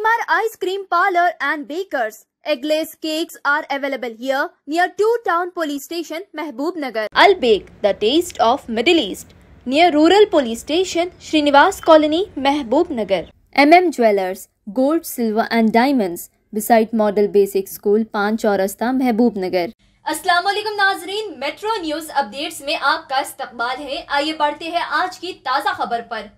Shalimar Ice Cream Parlor and Bakers. Eggless cakes are available here near Two Town Police Station, Mehboob Nagar. Al bake the taste of Middle East near Rural Police Station, Srinivas Colony, Mehboob Nagar. MM Jewelers, Gold, Silver and Diamonds beside Model Basic School, Panch Chaurasta, Mehboob Nagar. Aslam नाजरीन metro news updates में आपका इस्तकबाल है आइए बढ़ते हैं आज की ताज़ा खबर पर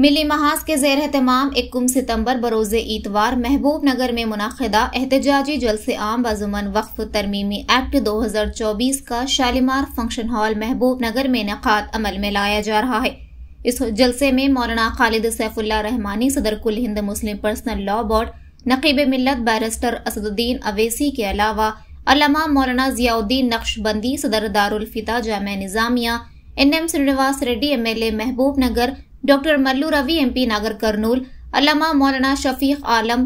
मिली महाज के जेर अहतमाम इक्कीस सितम्बर बरोज़ इतवार महबूब नगर में मुनदा एहतजाजी जलसे आम बजुमन वक्फ तरमीमी एक्ट 2024 का शालीमार फंक्शन हॉल महबूब नगर में नक़ाद अमल में लाया जा रहा है इस जलसे में मौलाना खालिद सैफुल्ला रहमानी सदर Kul Hind Muslim personal law board नकीब मिलत बैरिस्टर असदुद्दीन अवेसी के अलावा अलामा मौलाना जियाउद्दीन नक्शबंदी सदर दारुलफिता जाम Nizamia N M Srinivas Reddy M L A Mahbub Nagar doctor Mallu Ravi MP Nagarkurnool अलामा मौलाना शफीक आलम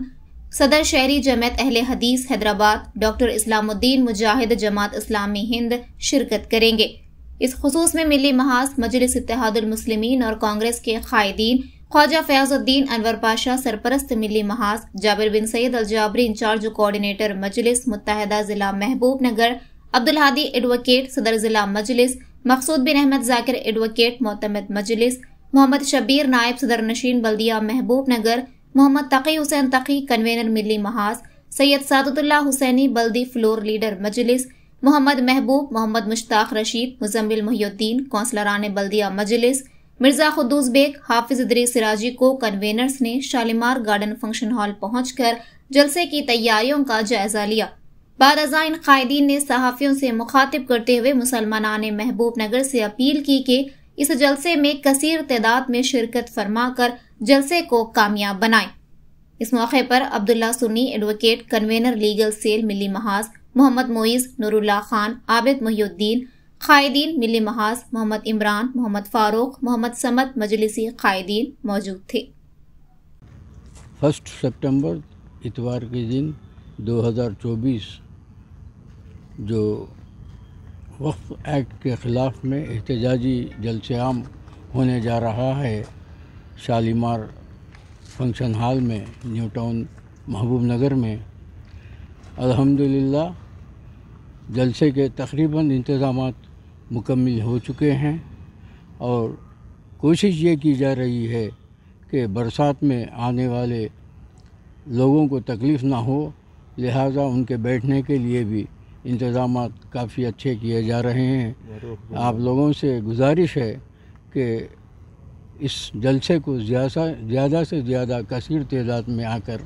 सदर शहरी जमैत अहल हदीस हैदराबाद डॉक्टर इस्लामुद्दीन मुजाहिद जमात इस्लामी हिंद शिरकत करेंगे इस खसूस में मिली महाज मजलिस इतिहादुलमसलिमिन और कांग्रेस के कायदीन ख्वाजा फयाजुद्दीन अनवर पाशा सरपरस्त मिली महाज जाबिर बिन सैद अल जाबरी इंचार्ज कोऑर्डिनेटर मजलिस मुतहदा जिला महबूब नगर अब्दुल हादी एडवोकेट सदर जिला मजलिस मकसूद बिन अहमद जाकिर एडवोकेट मोतमद मजलिस मोहम्मद शबीर नायब सदर नशीन बल्दिया महबूब नगर मोहम्मद तकी हुसैन तकी कन्वेनर मिली महाज सैयद सादतुल्ला हुसैनी बल्दी फ्लोर लीडर मजलिस मोहम्मद महबूब मोहम्मद मुश्ताक रशीद मुजम्मिल मुहियुद्दीन कौंसलरान बल्दिया मजलिस मिर्जा खुदूस बेग हाफिज अदरी सिराजी को कन्वेनर्स ने शालीमार गार्डन फंक्शन हॉल पहुंचकर जलसे की तैयारियों का जायजा लिया बाद अजा इन कायदीन ने सहाफ़ियों से मुखातिब करते हुए मुसलमाना ने महबूब नगर से अपील की कि इस जलसे में कसीर तदाद में शिरकत फरमाकर जलसे को कामयाब बनाए इस मौके पर Abdullah Sunni advocate convener legal cell Milli Mahaz Mohammed Moiz Noorullah Khan Abid Mohiuddin खायदीन मिली महाज मोहम्मद इमरान मोहम्मद फ़ारूक मोहम्मद समद मजलिसी कायदीन मौजूद थे फर्स्ट सितंबर इतवार के दिन 2024 जो वक्फ एक्ट के ख़िलाफ़ में एहतजाजी जलसेआम होने जा रहा है शालीमार फंक्शन हॉल में न्यू टाउन महबूब नगर में अल्हम्दुलिल्लाह जलसे के तकरीबन इंतज़ाम मुकम्मल हो चुके हैं और कोशिश ये की जा रही है कि बरसात में आने वाले लोगों को तकलीफ़ ना हो लिहाजा उनके बैठने के लिए भी इंतज़ाम काफ़ी अच्छे किए जा रहे हैं आप लोगों से गुजारिश है कि इस जलसे को ज़्यादा ज़्यादा से ज़्यादा कसर तदाद में आकर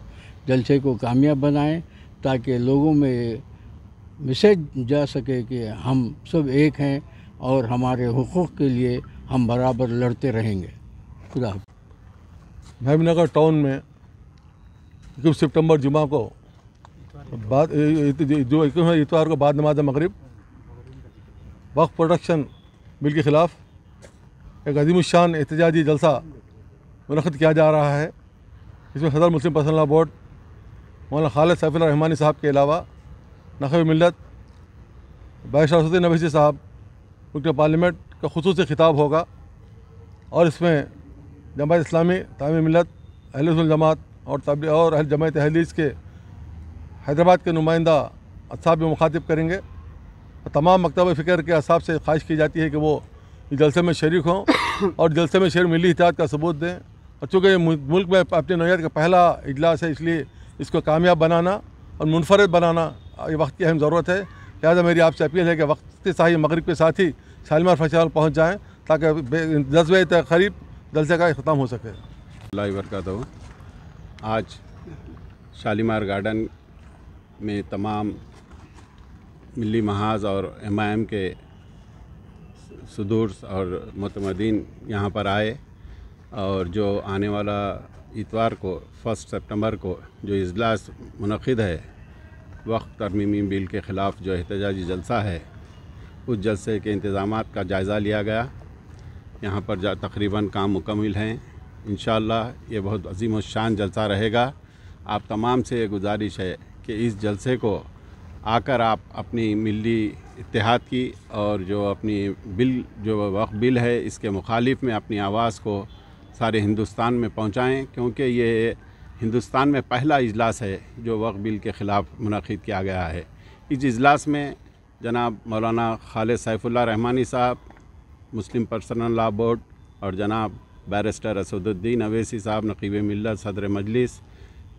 जलसे को कामयाब बनाएं ताकि लोगों में मैसेज जा सके कि हम सब एक हैं और हमारे हकूक़ के लिए हम बराबर लड़ते रहेंगे खुदा महबनगर टाउन में इक्कीस सितम्बर जुमा को बाद जो इतवार को बाद नमाज मगरब वक्फ प्रोडक्शन बिल के ख़िलाफ़ एक अजीम शान एहतजाजी जलसा मनखद किया जा रहा है इसमें सदर मुस्लिम पर्सनल बोर्ड मौलाना खालिद सैफुल्ला रहमानी साहब के अलावा नखब मिलत बादशाहसुद्दीन नबीसी साहब उनके पार्लियामेंट का खसूस खिताब होगा और इसमें जमात इस्लामी तमी मिलत अहल जमात और तब और जमात हदीस के हैदराबाद के नुमाइंदा असाब में मुखातिब करेंगे तमाम मकतब फ़िक्र के असाब से ख्वाहिश की जाती है कि वो जलसे में शरीक हों और जलसे में शेर मिली इतिहाद का सबूत दें और चूँकि मुल्क में अपनी नौीयत का पहला इजलास है इसलिए इसको कामयाब बनाना और मुनफरद बनाना ये वक्त की अहम ज़रूरत है लिहाजा मेरी आपसे अपील है कि वक्त के साथ मगरब के साथ ही शालीमार फैसल पहुँच जाएँ ताकि दस बजे तक करीब जलसे का अख्ताम हो सके अल्लाह आज शालीमार गार्डन में तमाम मिली महाज और एम के सुदूर और मतमदीन यहाँ पर आए और जो आने वाला इतवार को फर्स्ट सितंबर को जो अजलास मनद है वक्त तरमीमी बिल के ख़िलाफ़ जो एहतजाजी जलसा है उस जलसे के इंतज़ाम का जायज़ा लिया गया यहाँ पर तकरीबन काम मुकम्मिल हैं इन ये बहुत अजीम शान जलसा रहेगा आप तमाम से ये गुजारिश है कि इस जलसे को आकर आप अपनी मिली इतिहाद की और जो अपनी बिल जो वक्फ बिल है इसके मुखालिफ में अपनी आवाज़ को सारे हिंदुस्तान में पहुंचाएं क्योंकि ये हिंदुस्तान में पहला इजलास है जो वक्फ बिल के ख़िलाफ़ मनद किया गया है इस इजलास में जनाब मौलाना खालिद सैफुल्ला रहमानी साहब मुस्लिम पर्सनल लॉ बोर्ड और जनाब बैरिस्टर असदुद्दीन अवैसी साहब नकीब मिल्ल सदर मजलिस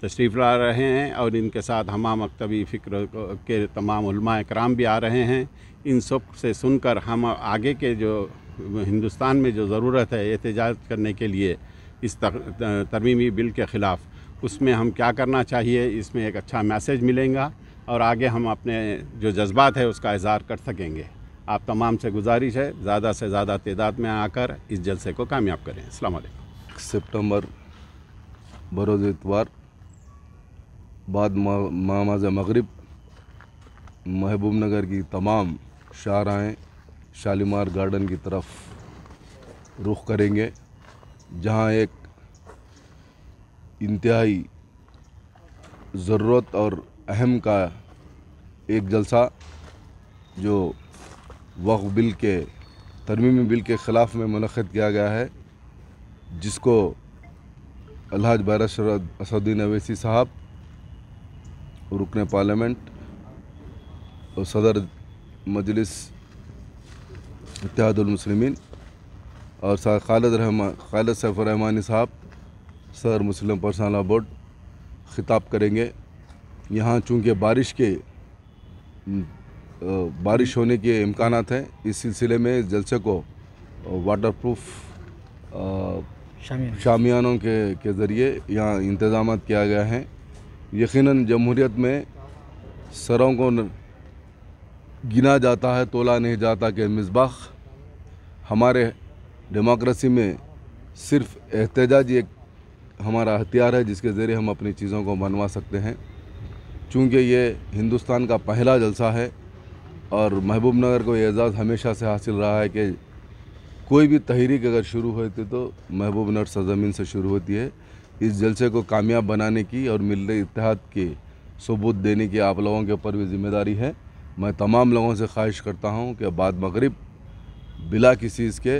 तशरीफ़ ला रहे हैं और इनके साथ हमाम मकतबी फ़िक्र के तमाम कराम भी आ रहे हैं इन सब से सुनकर हम आगे के जो हिंदुस्तान में जो ज़रूरत है एहतजाज करने के लिए इस तरमीमी बिल के ख़िलाफ़ उसमें हम क्या करना चाहिए इसमें एक अच्छा मैसेज मिलेगा और आगे हम अपने जो जज्बात है उसका इजहार कर सकेंगे आप तमाम से गुजारिश है ज़्यादा से ज़्यादा तदाद में आकर इस जलसे को कामयाब करें अल्लाम सितंबर बरोज़ इतवार बाद मामाज मगरब महबूब नगर की तमाम शाहराएँ शालीमार गार्डन की तरफ रुख करेंगे जहाँ एक इंतहाई ज़रूरत और अहम का एक जलसा जो वक्फ बिल के तरमीमी बिल के ख़िलाफ़ में मनद किया गया है जिसको अलहाज बैरा असदुद्दीन अवैसी साहब रुकन पार्लियामेंट और सदर मजलिस इतिहादमसलमिन और खालद रहमान खालद सैफरहमानी साहब सदर मुस्लिम पर्सनल बोर्ड ख़िताब करेंगे यहाँ चूँकि बारिश के बारिश होने के इम्कान हैं इस सिलसिले में जलसे को वाटर प्रूफ शामियानों के के ज़रिए यहाँ इंतज़ाम किया गया है यकीनन जमहूरीत में सरों को गिना जाता है तोला नहीं जाता कि मिसबाख हमारे डेमोक्रेसी में सिर्फ एहतजाज एक हमारा हथियार है जिसके ज़रिए हम अपनी चीज़ों को मनवा सकते हैं चूँकि ये हिंदुस्तान का पहला जलसा है और महबूब नगर को ये एजाज़ हमेशा से हासिल रहा है कि कोई भी तहरीक अगर शुरू होती तो महबूब नगर सरजमीन से शुरू होती है इस जलसे को कामयाब बनाने की और मिल इतिहाद के सबूत देने की आप लोगों के ऊपर भी जिम्मेदारी है मैं तमाम लोगों से ख्वाहिश करता हूँ कि बाद मगरब बिला किसी इसके